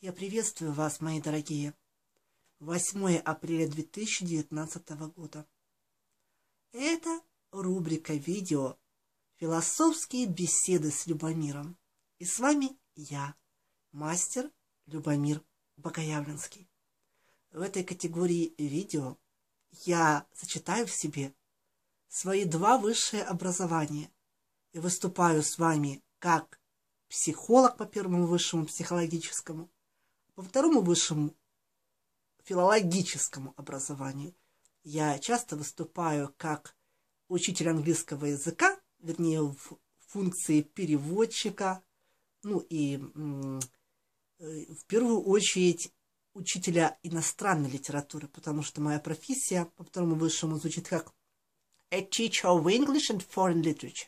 Я приветствую вас, мои дорогие. 8 апреля 2019 года. Это рубрика видео «Философские беседы с Любомиром». И с вами я, мастер Любомир Богоявленский. В этой категории видео я сочетаю в себе свои два высшие образования и выступаю с вами как психолог по первому высшему психологическому – во второму высшему филологическому образованию я часто выступаю как учитель английского языка, вернее, в функции переводчика, ну и э, в первую очередь учителя иностранной литературы, потому что моя профессия по второму высшему звучит как a teacher of English and foreign literature,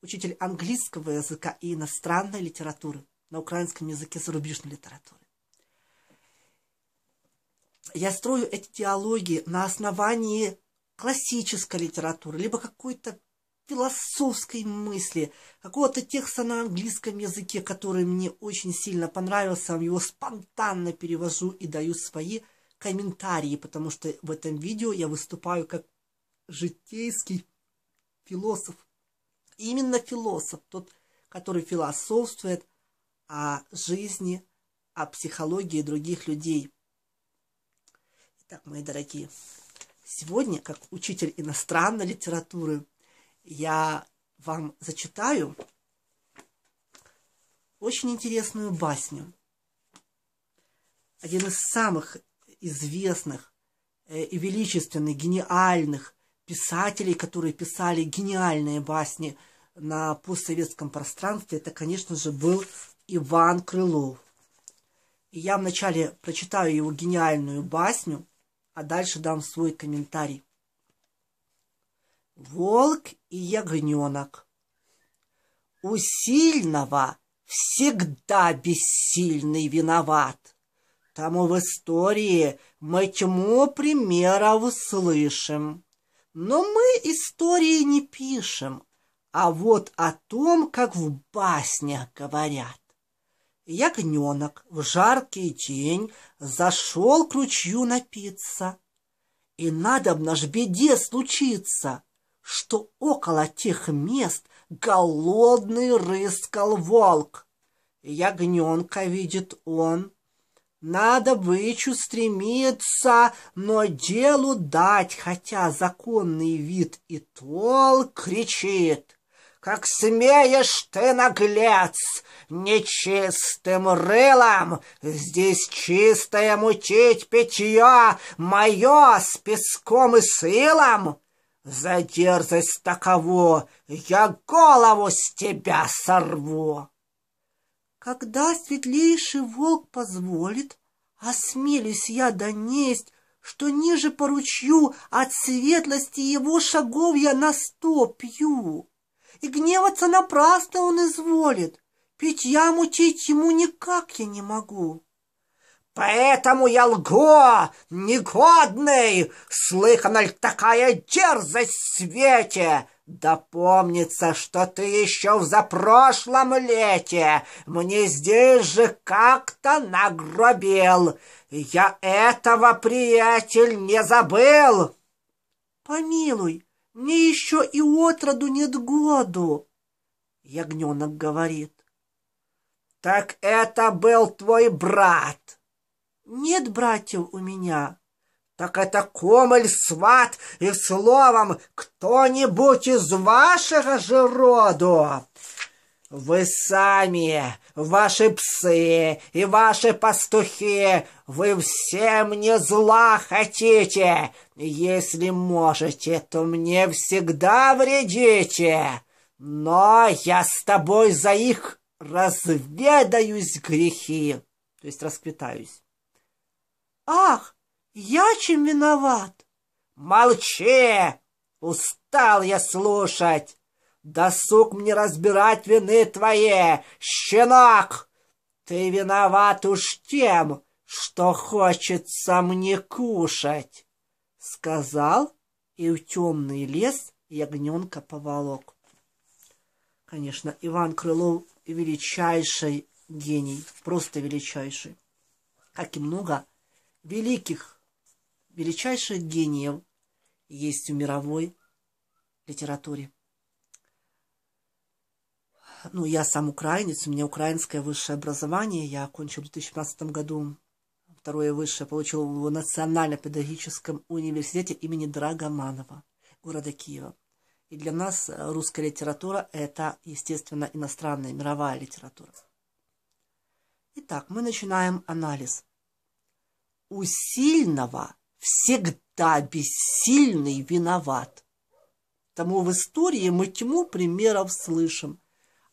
учитель английского языка и иностранной литературы на украинском языке зарубежной литературы я строю эти диалоги на основании классической литературы, либо какой-то философской мысли, какого-то текста на английском языке, который мне очень сильно понравился, его спонтанно перевожу и даю свои комментарии, потому что в этом видео я выступаю как житейский философ. Именно философ, тот, который философствует о жизни, о психологии других людей. Так, мои дорогие, сегодня, как учитель иностранной литературы, я вам зачитаю очень интересную басню. Один из самых известных э, и величественных, гениальных писателей, которые писали гениальные басни на постсоветском пространстве, это, конечно же, был Иван Крылов. И я вначале прочитаю его гениальную басню – а дальше дам свой комментарий. Волк и ягненок. У сильного всегда бессильный виноват. Тому в истории мы тьму примеров слышим. Но мы истории не пишем, а вот о том, как в баснях говорят. Ягненок в жаркий день зашел к ручью напиться. И надо б наш беде случиться, что около тех мест голодный рыскал волк. Ягненка видит он, на добычу стремиться, но делу дать, хотя законный вид и толк кричит. Как смеешь ты, наглец, нечистым рылом Здесь чистое мучить питье Мое с песком и сылом? За дерзость таково я голову с тебя сорву. Когда светлейший волк позволит, Осмелюсь я донесть, Что ниже поручью От светлости его шагов я на сто пью и гневаться напрасно он изволит. я мучить ему никак я не могу. Поэтому я лгу, негодный, слыхана ли такая дерзость свете? Да помнится, что ты еще в запрошлом лете мне здесь же как-то нагробил. Я этого, приятель, не забыл. Помилуй, мне еще и отроду нет году, — ягненок говорит. — Так это был твой брат. — Нет братьев у меня. — Так это комоль, сват и, словом, кто-нибудь из вашего же роду. Вы сами, ваши псы и ваши пастухи, вы всем не зла хотите. Если можете, то мне всегда вредите. Но я с тобой за их разведаюсь грехи, то есть расквитаюсь. Ах, я чем виноват? Молчи! Устал я слушать. Досуг мне разбирать вины твои, щенок! Ты виноват уж тем, что хочется мне кушать!» Сказал, и в темный лес ягненка поволок. Конечно, Иван Крылов величайший гений, просто величайший. Как и много великих, величайших гениев есть в мировой литературе ну, я сам украинец, у меня украинское высшее образование, я окончил в 2015 году второе высшее, получил в Национально-педагогическом университете имени Драгоманова, города Киева. И для нас русская литература – это, естественно, иностранная, мировая литература. Итак, мы начинаем анализ. У сильного всегда бессильный виноват. Тому в истории мы тьму примеров слышим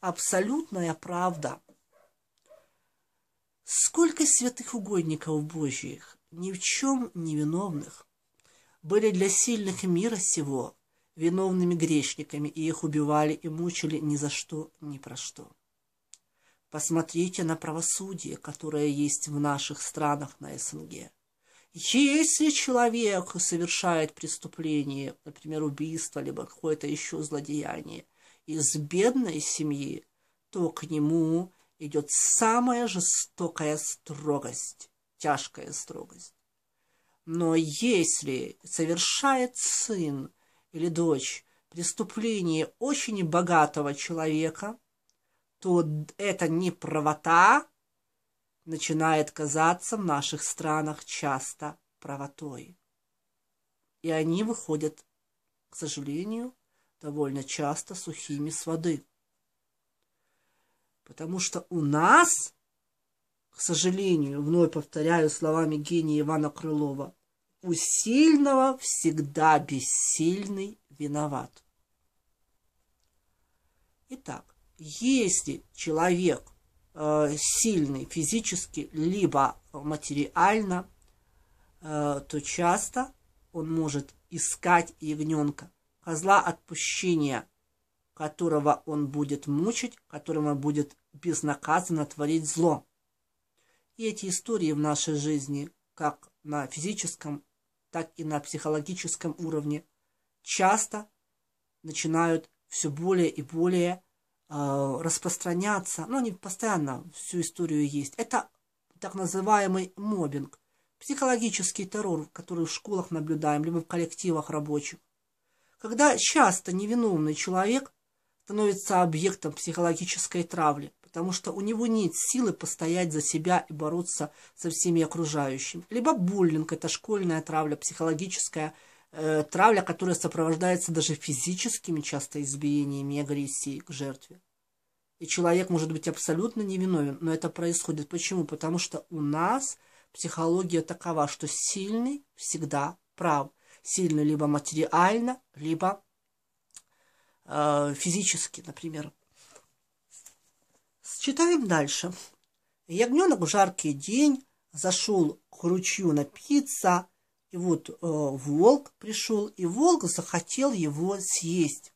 абсолютная правда. Сколько святых угодников Божьих, ни в чем не виновных, были для сильных мира сего виновными грешниками, и их убивали и мучили ни за что, ни про что. Посмотрите на правосудие, которое есть в наших странах на СНГ. Если человек совершает преступление, например, убийство, либо какое-то еще злодеяние – из бедной семьи, то к нему идет самая жестокая строгость, тяжкая строгость. Но если совершает сын или дочь преступление очень богатого человека, то это не правота начинает казаться в наших странах часто правотой. И они выходят, к сожалению, довольно часто сухими с воды. Потому что у нас, к сожалению, вновь повторяю словами гения Ивана Крылова, у сильного всегда бессильный виноват. Итак, если человек э, сильный физически, либо материально, э, то часто он может искать ягненка козла отпущения, которого он будет мучить, которому будет безнаказанно творить зло. И эти истории в нашей жизни, как на физическом, так и на психологическом уровне, часто начинают все более и более э, распространяться. Но ну, они постоянно всю историю есть. Это так называемый мобинг, психологический террор, который в школах наблюдаем, либо в коллективах рабочих когда часто невиновный человек становится объектом психологической травли, потому что у него нет силы постоять за себя и бороться со всеми окружающими. Либо буллинг – это школьная травля, психологическая э, травля, которая сопровождается даже физическими часто избиениями и агрессией к жертве. И человек может быть абсолютно невиновен, но это происходит. Почему? Потому что у нас психология такова, что сильный всегда прав сильно либо материально, либо э, физически, например. Считаем дальше. Ягненок в жаркий день зашел к ручью напиться, и вот э, волк пришел, и волк захотел его съесть.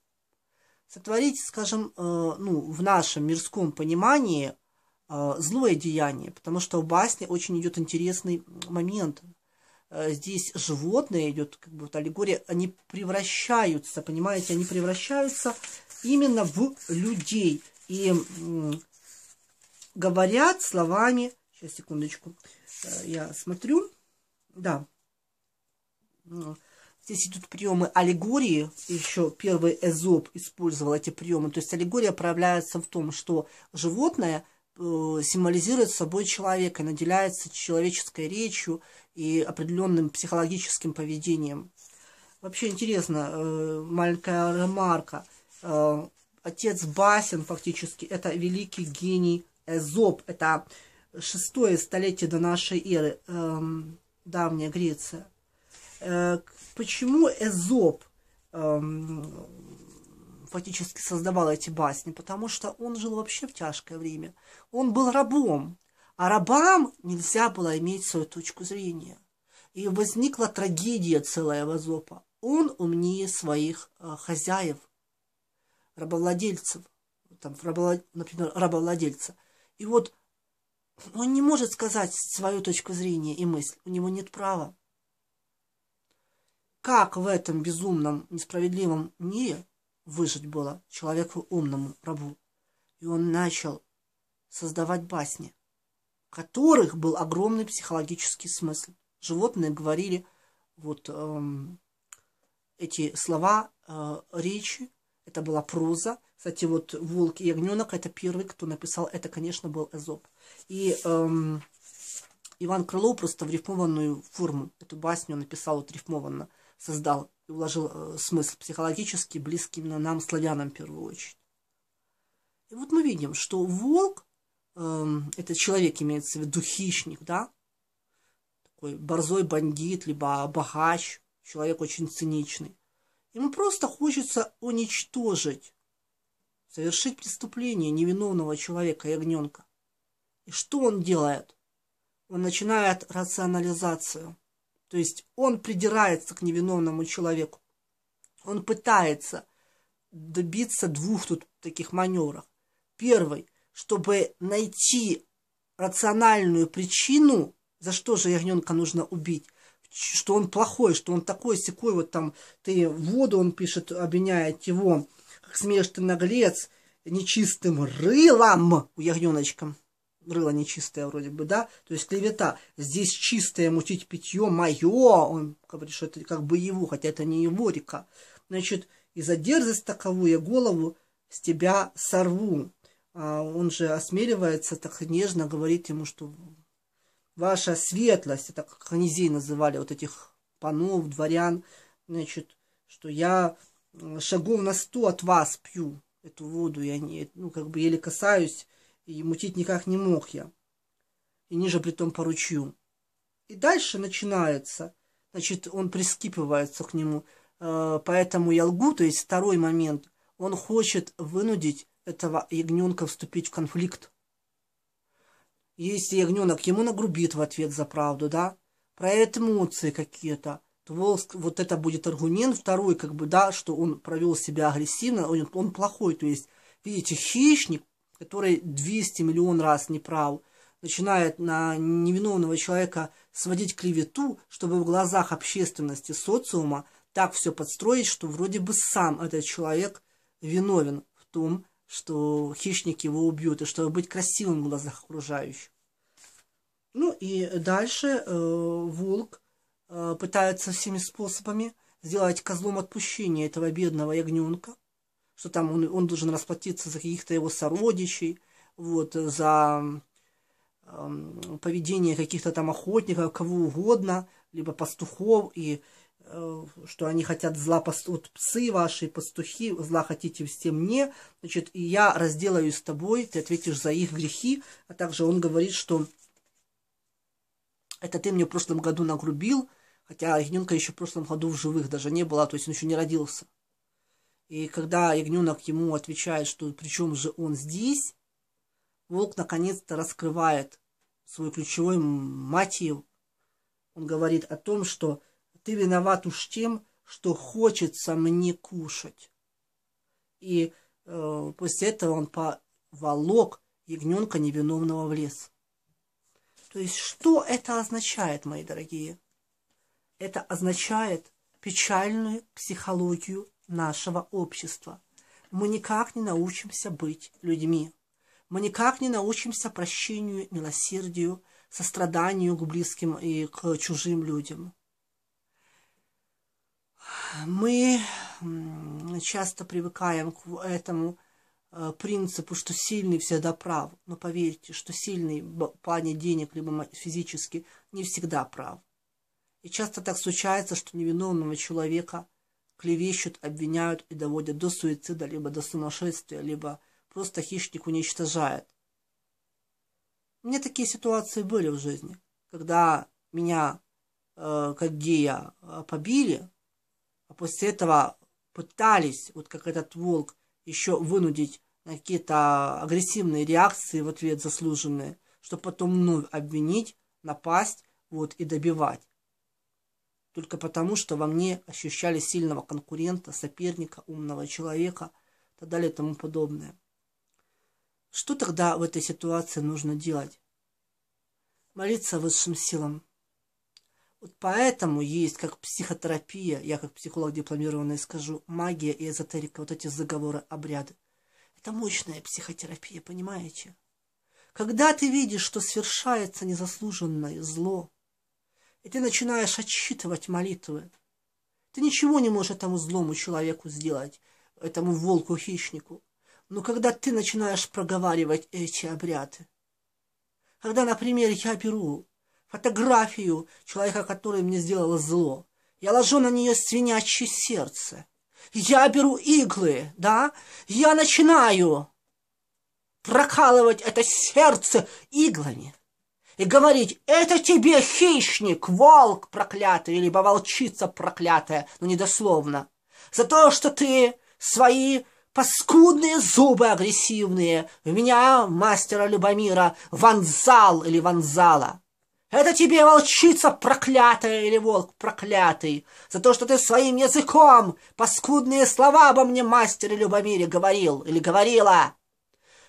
Сотворить, скажем, э, ну, в нашем мирском понимании э, злое деяние, потому что в басне очень идет интересный момент, Э, здесь животное идет, как бы вот аллегория, они превращаются, понимаете, они превращаются именно в людей. И говорят словами, сейчас, секундочку, э, я смотрю, да, Здесь идут приемы аллегории, еще первый Эзоп использовал эти приемы. То есть аллегория проявляется в том, что животное Э, символизирует собой человека, и наделяется человеческой речью и определенным психологическим поведением. Вообще интересно, э, маленькая ремарка. Э, отец Басин фактически это великий гений Эзоп. Это шестое столетие до нашей эры, эм, давняя Греция. Почему Эзоп эм, фактически создавал эти басни, потому что он жил вообще в тяжкое время. Он был рабом, а рабам нельзя было иметь свою точку зрения. И возникла трагедия целая в Азопа. Он умнее своих э, хозяев, рабовладельцев, там, рабовлад... например, рабовладельца. И вот он не может сказать свою точку зрения и мысль, у него нет права. Как в этом безумном, несправедливом мире выжить было человеку умному, рабу. И он начал создавать басни, в которых был огромный психологический смысл. Животные говорили вот эм, эти слова, э, речи, это была проза. Кстати, вот «Волк и ягненок» — это первый, кто написал это, конечно, был Эзоп. И эм, Иван Крылов просто в рифмованную форму эту басню написал, вот рифмованно создал вложил э, смысл психологически, близкий именно нам, славянам, в первую очередь. И вот мы видим, что волк, э, эм, это человек имеется в виду хищник, да, такой борзой бандит, либо богач, человек очень циничный. Ему просто хочется уничтожить, совершить преступление невиновного человека, ягненка. И что он делает? Он начинает рационализацию – то есть он придирается к невиновному человеку. Он пытается добиться двух тут таких маневров. Первый, чтобы найти рациональную причину, за что же ягненка нужно убить, что он плохой, что он такой секой, вот там ты воду, он пишет, обвиняет его, как смеешь ты наглец, нечистым рылом у ягненочка рыло нечистое вроде бы, да, то есть клевета. Здесь чистое мутить питье мое, он говорит, что это как бы его, хотя это не его река. Значит, и за дерзость таковую голову с тебя сорву. А он же осмеливается, так нежно говорит ему, что ваша светлость, это как князей называли, вот этих панов, дворян, значит, что я э, шагов на сто от вас пью эту воду, я не, ну, как бы еле касаюсь и мутить никак не мог я. И ниже при том ручью. И дальше начинается, значит, он прискипывается к нему. Э, поэтому я лгу, то есть второй момент, он хочет вынудить этого ягненка вступить в конфликт. Если ягненок ему нагрубит в ответ за правду, да, про эмоции какие-то, то Волск, вот это будет аргумент второй, как бы, да, что он провел себя агрессивно, он, он плохой, то есть, видите, хищник который 200 миллион раз не прав, начинает на невиновного человека сводить клевету, чтобы в глазах общественности, социума так все подстроить, что вроде бы сам этот человек виновен в том, что хищник его убьет, и чтобы быть красивым в глазах окружающих. Ну и дальше э, волк э, пытается всеми способами сделать козлом отпущения этого бедного ягненка, что там он, он должен расплатиться за каких-то его сородичей, вот, за э, поведение каких-то там охотников, кого угодно, либо пастухов, и э, что они хотят зла, пасту, вот псы ваши, пастухи, зла хотите все мне, значит, и я разделаюсь с тобой, ты ответишь за их грехи, а также он говорит, что это ты мне в прошлом году нагрубил, хотя ягненка еще в прошлом году в живых даже не было, то есть он еще не родился. И когда ягненок ему отвечает, что при чем же он здесь, волк наконец-то раскрывает свой ключевой мотив. Он говорит о том, что ты виноват уж тем, что хочется мне кушать. И э, после этого он поволок ягненка невиновного в лес. То есть что это означает, мои дорогие? Это означает печальную психологию нашего общества. Мы никак не научимся быть людьми. Мы никак не научимся прощению, милосердию, состраданию к близким и к чужим людям. Мы часто привыкаем к этому э, принципу, что сильный всегда прав. Но поверьте, что сильный в плане денег, либо физически, не всегда прав. И часто так случается, что невиновного человека – клевещут, обвиняют и доводят до суицида, либо до сумасшествия, либо просто хищник уничтожает. У меня такие ситуации были в жизни, когда меня, э, Каддия, э, побили, а после этого пытались, вот как этот волк, еще вынудить на какие-то агрессивные реакции в ответ заслуженные, чтобы потом вновь обвинить, напасть вот, и добивать только потому, что во мне ощущали сильного конкурента, соперника, умного человека и так далее и тому подобное. Что тогда в этой ситуации нужно делать? Молиться высшим силам. Вот поэтому есть как психотерапия, я как психолог дипломированный скажу, магия и эзотерика, вот эти заговоры, обряды. Это мощная психотерапия, понимаете? Когда ты видишь, что свершается незаслуженное зло, и ты начинаешь отсчитывать молитвы. Ты ничего не можешь этому злому человеку сделать, этому волку-хищнику. Но когда ты начинаешь проговаривать эти обряды, когда, например, я беру фотографию человека, который мне сделал зло, я ложу на нее свинячье сердце, я беру иглы, да, я начинаю прокалывать это сердце иглами – и говорить, это тебе хищник, волк проклятый, либо волчица проклятая, но ну, недословно, за то, что ты свои паскудные зубы агрессивные в меня, мастера Любомира, ванзал или ванзала. Это тебе волчица проклятая или волк проклятый, за то, что ты своим языком паскудные слова обо мне, мастере Любомире, говорил или говорила.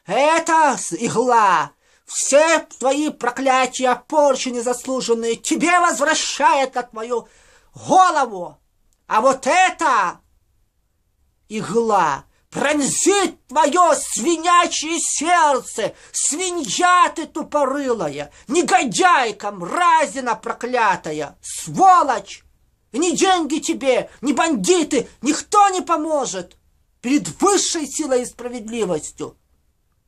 Это игла, все твои проклятия, порчи незаслуженные, тебе возвращает от твою голову. А вот эта игла пронзит твое свинячье сердце, свинья ты тупорылая, негодяйка, мразина проклятая, сволочь! ни деньги тебе, ни бандиты, никто не поможет перед высшей силой и справедливостью.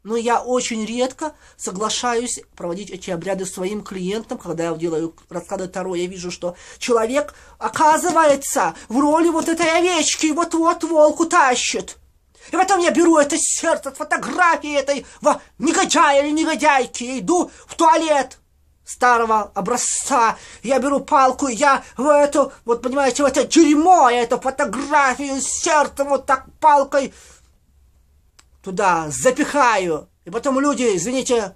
Но я очень редко соглашаюсь проводить эти обряды своим клиентам, когда я делаю расклады Таро, я вижу, что человек оказывается в роли вот этой овечки, вот-вот волку тащит. И потом я беру это сердце от фотографии этой во, негодяя или негодяйки, и иду в туалет старого образца, я беру палку, я в эту, вот понимаете, в это дерьмо, я эту фотографию сердце вот так палкой туда запихаю, и потом люди, извините,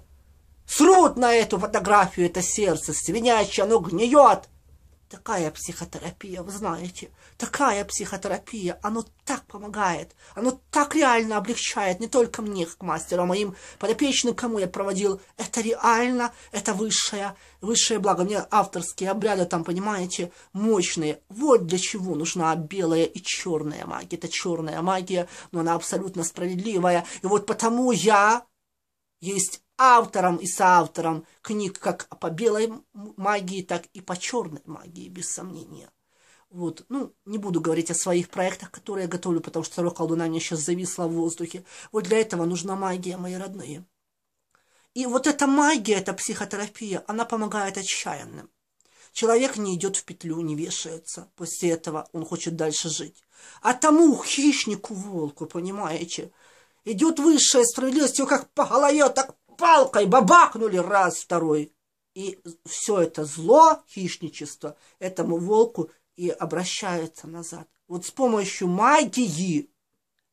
срут на эту фотографию это сердце, свинячье, оно гниет. Такая психотерапия, вы знаете, такая психотерапия, оно так помогает, оно так реально облегчает не только мне, как мастеру, а моим подопечным, кому я проводил. Это реально, это высшее, высшее благо. Мне авторские обряды там, понимаете, мощные. Вот для чего нужна белая и черная магия. Это черная магия, но она абсолютно справедливая. И вот потому я есть автором и соавтором книг как по белой магии, так и по черной магии, без сомнения. Вот, ну, не буду говорить о своих проектах, которые я готовлю, потому что второе колдуна мне сейчас зависла в воздухе. Вот для этого нужна магия, мои родные. И вот эта магия, эта психотерапия, она помогает отчаянным. Человек не идет в петлю, не вешается. После этого он хочет дальше жить. А тому хищнику волку, понимаете, идет высшая справедливость, его как по голове так палкой бабахнули раз, второй. И все это зло, хищничество, этому волку и обращается назад. Вот с помощью магии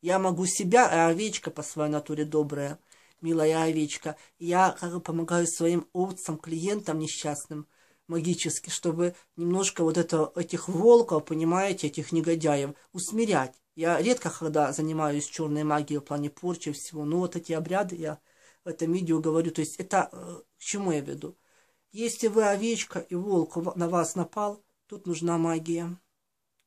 я могу себя, э, овечка по своей натуре добрая, милая овечка, я как бы помогаю своим овцам, клиентам несчастным магически, чтобы немножко вот это, этих волков, понимаете, этих негодяев усмирять. Я редко когда занимаюсь черной магией в плане порчи всего, но вот эти обряды я в этом видео говорю. То есть это э, к чему я веду? Если вы овечка и волк на вас напал, тут нужна магия.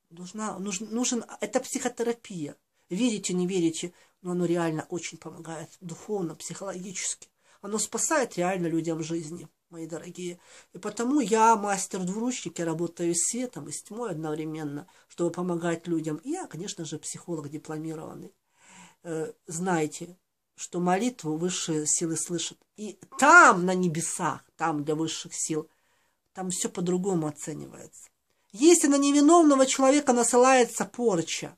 Нужна, нужен, нужен, это психотерапия. Верите, не верите, но оно реально очень помогает духовно, психологически. Оно спасает реально людям жизни, мои дорогие. И потому я мастер-двуручник, я работаю с светом и с тьмой одновременно, чтобы помогать людям. И я, конечно же, психолог дипломированный. Э, знаете, что молитву высшие силы слышат. И там, на небесах, там для высших сил, там все по-другому оценивается. Если на невиновного человека насылается порча,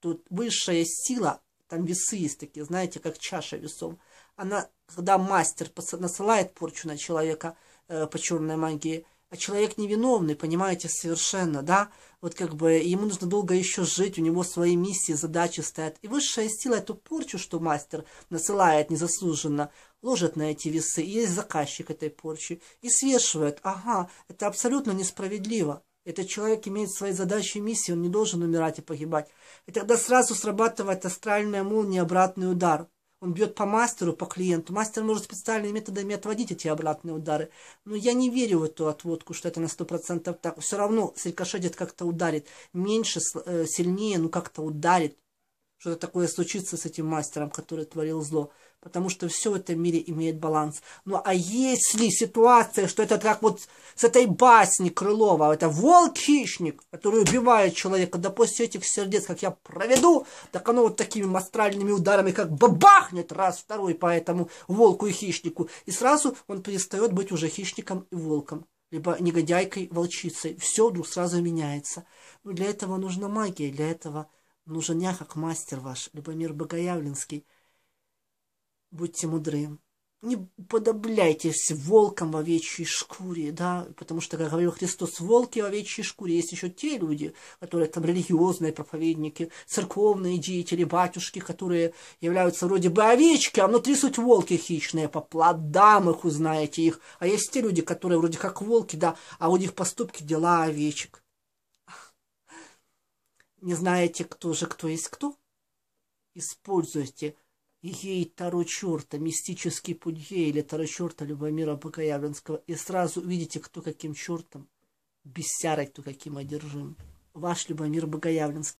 то высшая сила, там весы есть такие, знаете, как чаша весов, она, когда мастер насылает порчу на человека э, по черной магии, а человек невиновный, понимаете, совершенно, да, вот как бы ему нужно долго еще жить, у него свои миссии, задачи стоят, и высшая сила эту порчу, что мастер насылает незаслуженно, ложит на эти весы, и есть заказчик этой порчи, и свешивает, ага, это абсолютно несправедливо, этот человек имеет свои задачи и миссии, он не должен умирать и погибать. И тогда сразу срабатывает астральная молния, обратный удар – он бьет по мастеру, по клиенту. Мастер может специальными методами отводить эти обратные удары. Но я не верю в эту отводку, что это на 100% так. Все равно сельскошедец как-то ударит. Меньше, э, сильнее, но как-то ударит. Что-то такое случится с этим мастером, который творил зло потому что все в этом мире имеет баланс. Ну а если ситуация, что это как вот с этой басни Крылова, это волк-хищник, который убивает человека, да после этих сердец, как я проведу, так оно вот такими мастральными ударами как бабахнет раз, второй по этому волку и хищнику. И сразу он перестает быть уже хищником и волком либо негодяйкой, волчицей. Все вдруг сразу меняется. Но ну, для этого нужна магия, для этого нужен я как мастер ваш, либо мир богоявленский – будьте мудры. Не подобляйтесь волкам в овечьей шкуре, да, потому что, как говорил Христос, волки в овечьей шкуре. Есть еще те люди, которые там религиозные проповедники, церковные деятели, батюшки, которые являются вроде бы овечки, а внутри суть волки хищные, по плодам их узнаете их. А есть те люди, которые вроде как волки, да, а у них поступки дела овечек. Не знаете, кто же кто есть кто? Используйте ей чурта, мистический пунье или Таручурта Любомира Богоявленского, и сразу увидите, кто каким чертом, бессярой, кто каким одержим. Ваш Любомир Богоявленский.